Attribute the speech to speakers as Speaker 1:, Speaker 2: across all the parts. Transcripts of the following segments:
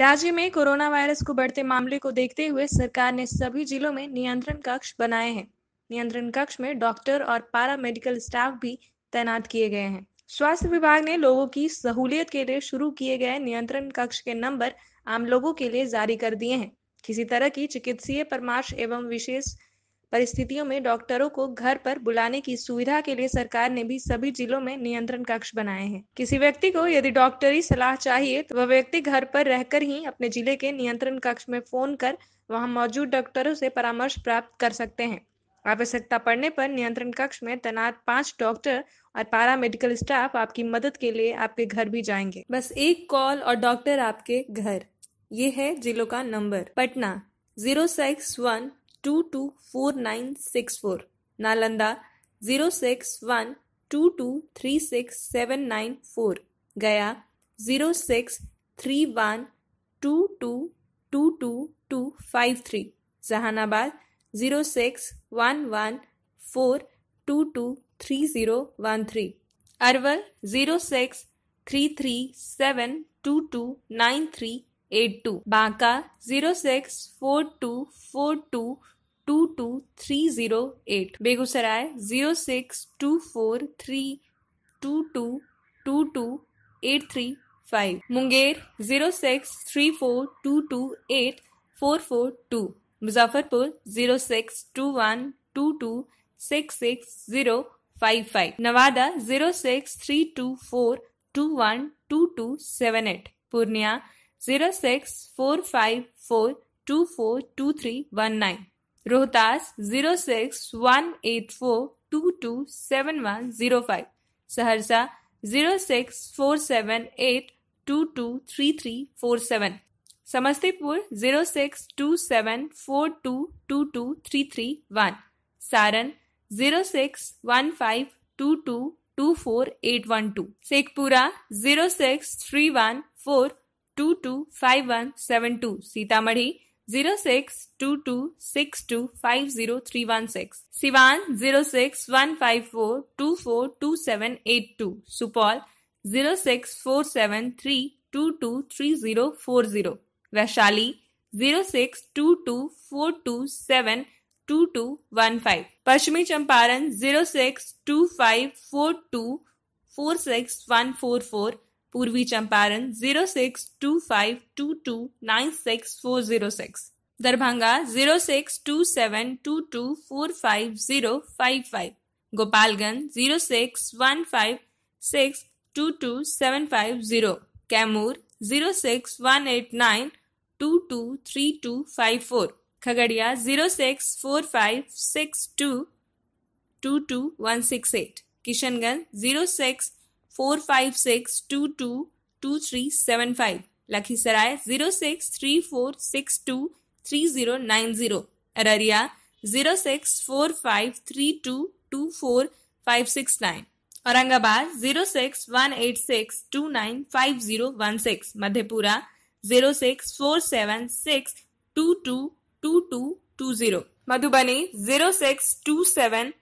Speaker 1: राज्य में corona virus को बढ़ते मामले को देखते हुए सरकार ने सभी जिलों में नियंत्रण कक्ष बनाए हैं नियंत्रण कक्ष में डॉक्टर और पारा मेडिकल स्टाफ भी तैनात किए गए हैं स्वास्थ्य विभाग ने लोगों की सहूलियत के लिए शुरू किए गए नियंत्रण कक्ष के नंबर आम लोगों के लिए जारी कर दिए हैं किसी तरह की चिकित्सीय परामर्श एवं विशेष परिस्थितियों में डॉक्टरों को घर पर बुलाने की सुविधा के लिए सरकार ने भी सभी जिलों में नियंत्रण कक्ष बनाए हैं किसी व्यक्ति को यदि डॉक्टरी सलाह चाहिए तो वह व्यक्ति घर पर रहकर ही अपने जिले के नियंत्रण कक्ष में फोन कर वहां मौजूद डॉक्टरों से परामर्श प्राप्त कर सकते हैं आवश्यकता पड़ने पर नियंत्रण कक्ष में तैनात पांच डॉक्टर और पारा मेडिकल स्टाफ आपकी मदद के लिए आपके घर भी जाएंगे बस एक कॉल और डॉक्टर आपके घर ये है जिलों का नंबर Patna zero six one two two four nine six four Nalanda zero six one two two three six seven nine four Gaya zero six three one two two two two two five three Jehanabad zero six one one four two two three zero one three Arwal zero six three three seven two two nine three eight two Banka zero six four two four two two two three zero eight Begusarai zero six two four three two two two two eight three five Munger zero six three four two two eight four four two Muzaffarpur zero six two one two two six six zero five five Nawada zero six three two four two one two two seven eight Purnia zero six four five four two four two three one nine Rohtas zero six one eight four two two seven one zero five Saharsa zero six four seven eight two two three three four seven Samastipur zero six two seven four two two two three three one Saran zero six one five two two two four eight one two Sheikhpura zero six three one four two two five one seven two Sitamarhi zero six two two six two five zero three one six Sivan zero six one five four two four two seven eight two Supal zero six four seven three two two three zero four zero Vaishali zero six two two four two seven two two one five Pashmi Champaran zero six two five four two four six one four four Purvi Champaran zero six two five two two nine six four zero six Darbhanga zero six two seven two two four five zero five five Gopalganj zero six one five six two two seven five zero Kaimur zero six one eight nine two two three two five four Khagaria zero six four five six two two two one six eight Kishanganj zero six four five six two two two three seven five Lakhisarai zero six three four six two three zero nine zero Araria zero six four five three two two four five six nine Aurangabad zero six one eight six two nine five zero one six Madhepura zero six four seven six two two two two two zero Madhubani zero six two seven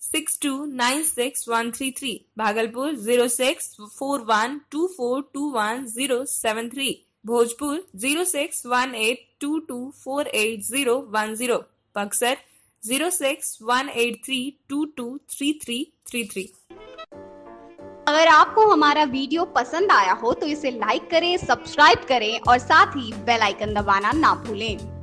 Speaker 1: six two nine six one three three Bhagalpur zero six four one to four two one zero seven three Bhojpur zero six one eight two two four eight zero one zero Buxar zero six one eight three two two three three three three अगर आपको हमारा video पसंद आया हो तो इसे like करें subscribe करें और साथ ही बेल आइकन दबाना ना भूलें